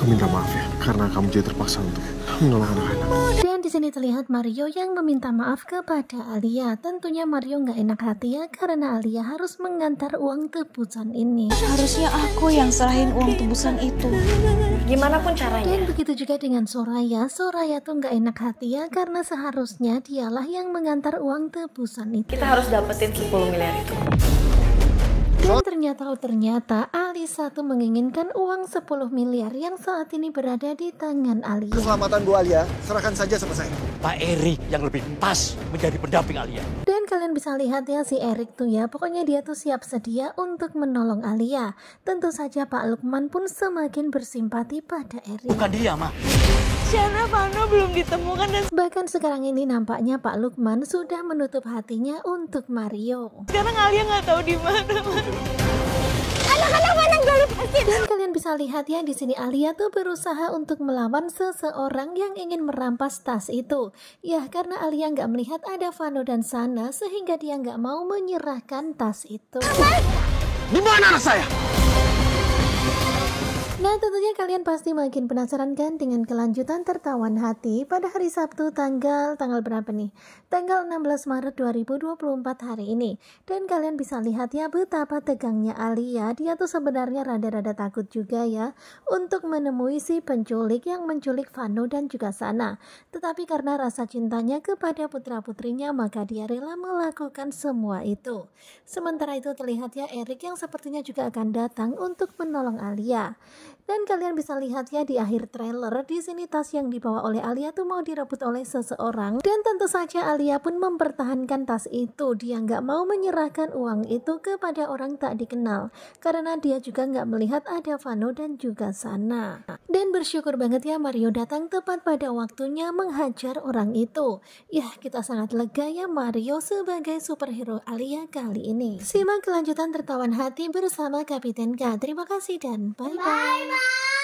Aku minta maaf ya, karena kamu jadi terpaksa untuk menolong anak-anak. Dan di sini terlihat Mario yang meminta maaf kepada Alia. Tentunya Mario nggak enak hati ya, karena Alia harus mengantar uang tebusan ini. Harusnya aku yang serahin uang tebusan itu. Gimana pun caranya. Dan begitu juga dengan Soraya. Soraya tuh nggak enak hati ya, karena seharusnya dialah yang mengantar uang tebusan itu. Kita harus dapetin 10 miliar itu. Saya tahu ternyata Alisa tuh menginginkan uang 10 miliar yang saat ini berada di tangan Alia. Keselamatan Bu Alia, serahkan saja sama saya. Pak Erik yang lebih pas menjadi pendamping Alia. Dan kalian bisa lihat ya si Erik tuh ya, pokoknya dia tuh siap sedia untuk menolong Alia. Tentu saja Pak Lukman pun semakin bersimpati pada Erik. Bukan dia, Ma. Shana Pano belum ditemukan dan bahkan sekarang ini nampaknya Pak Lukman sudah menutup hatinya untuk Mario. Sekarang Alia nggak tahu di mana. Dan kalian bisa lihat ya di sini Alia tuh berusaha untuk melawan seseorang yang ingin merampas tas itu. Ya karena Alia nggak melihat ada Vano dan Sana sehingga dia nggak mau menyerahkan tas itu. Di mana saya? Dan ya, tentunya kalian pasti makin penasaran kan dengan kelanjutan tertawan hati pada hari Sabtu tanggal tanggal berapa nih? Tanggal 16 Maret 2024 hari ini. Dan kalian bisa lihat ya betapa tegangnya Alia. Dia tuh sebenarnya rada-rada takut juga ya untuk menemui si penculik yang menculik Vano dan juga Sana. Tetapi karena rasa cintanya kepada putra-putrinya maka dia rela melakukan semua itu. Sementara itu terlihat ya Erik yang sepertinya juga akan datang untuk menolong Alia. Dan kalian bisa lihat ya di akhir trailer, di sini tas yang dibawa oleh Alia tuh mau direbut oleh seseorang. Dan tentu saja Alia pun mempertahankan tas itu. Dia nggak mau menyerahkan uang itu kepada orang tak dikenal. Karena dia juga nggak melihat ada Vano dan juga Sana. Dan bersyukur banget ya Mario datang tepat pada waktunya menghajar orang itu. ya kita sangat lega ya Mario sebagai superhero Alia kali ini. Simak kelanjutan tertawan hati bersama Kapiten K. Terima kasih dan bye-bye. ー